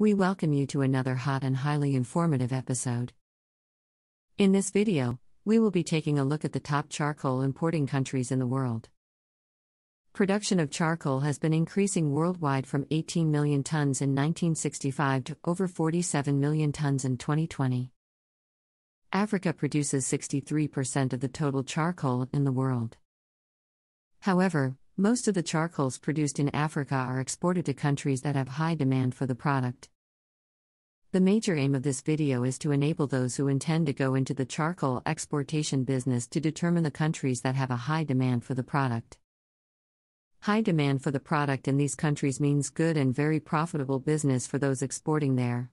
We welcome you to another hot and highly informative episode. In this video, we will be taking a look at the top charcoal importing countries in the world. Production of charcoal has been increasing worldwide from 18 million tons in 1965 to over 47 million tons in 2020. Africa produces 63% of the total charcoal in the world. However, most of the charcoals produced in Africa are exported to countries that have high demand for the product. The major aim of this video is to enable those who intend to go into the charcoal exportation business to determine the countries that have a high demand for the product. High demand for the product in these countries means good and very profitable business for those exporting there.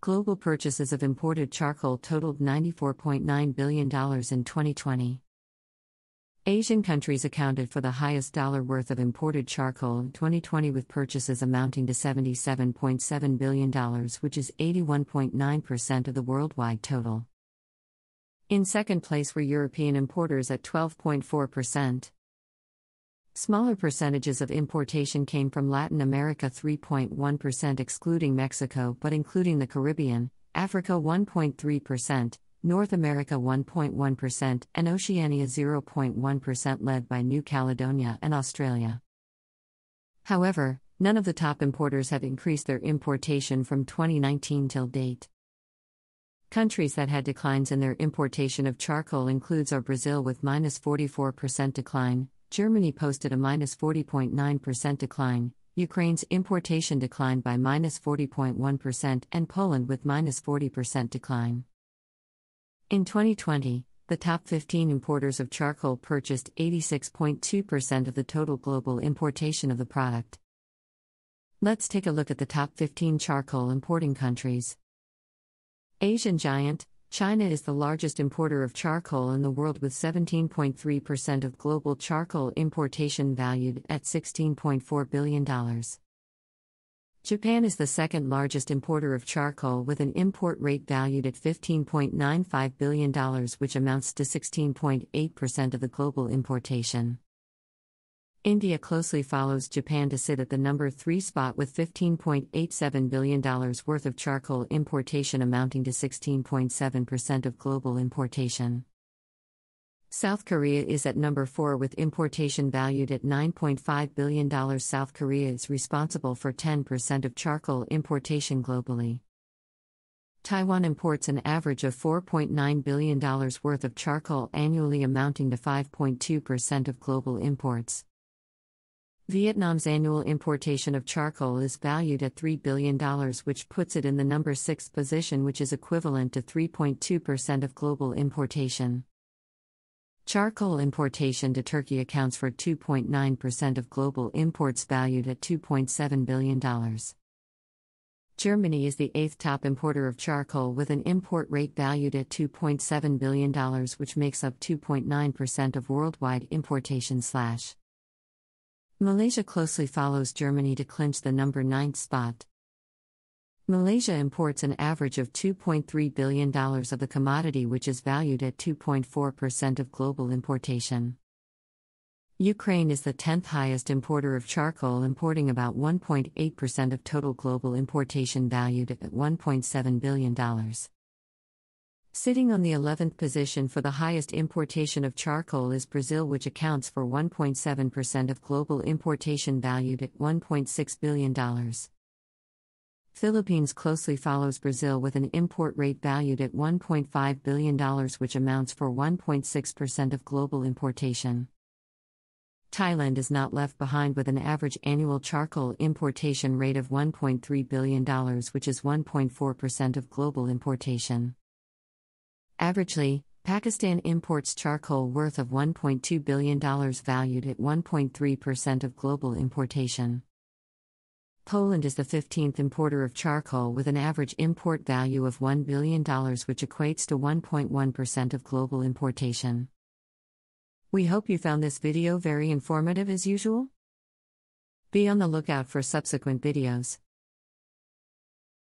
Global purchases of imported charcoal totaled $94.9 billion in 2020. Asian countries accounted for the highest dollar worth of imported charcoal in 2020 with purchases amounting to $77.7 billion, which is 81.9% of the worldwide total. In second place were European importers at 12.4%. Smaller percentages of importation came from Latin America 3.1% excluding Mexico but including the Caribbean, Africa 1.3%, North America 1.1%, and Oceania 0.1%, led by New Caledonia and Australia. However, none of the top importers have increased their importation from 2019 till date. Countries that had declines in their importation of charcoal includes are Brazil with minus 44% decline, Germany posted a minus 40.9% decline, Ukraine's importation declined by minus 40.1% and Poland with minus 40% decline. In 2020, the top 15 importers of charcoal purchased 86.2% of the total global importation of the product. Let's take a look at the top 15 charcoal importing countries. Asian giant, China is the largest importer of charcoal in the world with 17.3% of global charcoal importation valued at $16.4 billion. Japan is the second largest importer of charcoal with an import rate valued at $15.95 billion, which amounts to 16.8% of the global importation. India closely follows Japan to sit at the number 3 spot with $15.87 billion worth of charcoal importation amounting to 16.7% of global importation. South Korea is at number 4 with importation valued at $9.5 billion. South Korea is responsible for 10% of charcoal importation globally. Taiwan imports an average of $4.9 billion worth of charcoal annually, amounting to 5.2% of global imports. Vietnam's annual importation of charcoal is valued at $3 billion, which puts it in the number six position, which is equivalent to 3.2% of global importation. Charcoal importation to Turkey accounts for 2.9% of global imports valued at $2.7 billion. Germany is the eighth top importer of charcoal with an import rate valued at $2.7 billion, which makes up 2.9% of worldwide importation. Slash. Malaysia closely follows Germany to clinch the number 9 spot. Malaysia imports an average of $2.3 billion of the commodity, which is valued at 2.4% of global importation. Ukraine is the 10th highest importer of charcoal, importing about 1.8% of total global importation, valued at $1.7 billion. Sitting on the 11th position for the highest importation of charcoal is Brazil, which accounts for 1.7% of global importation, valued at $1.6 billion. Philippines closely follows Brazil with an import rate valued at $1.5 billion, which amounts for 1.6% of global importation. Thailand is not left behind with an average annual charcoal importation rate of $1.3 billion, which is 1.4% of global importation. Averagely, Pakistan imports charcoal worth of $1.2 billion valued at 1.3% of global importation. Poland is the 15th importer of charcoal with an average import value of $1 billion, which equates to 1.1% of global importation. We hope you found this video very informative as usual. Be on the lookout for subsequent videos.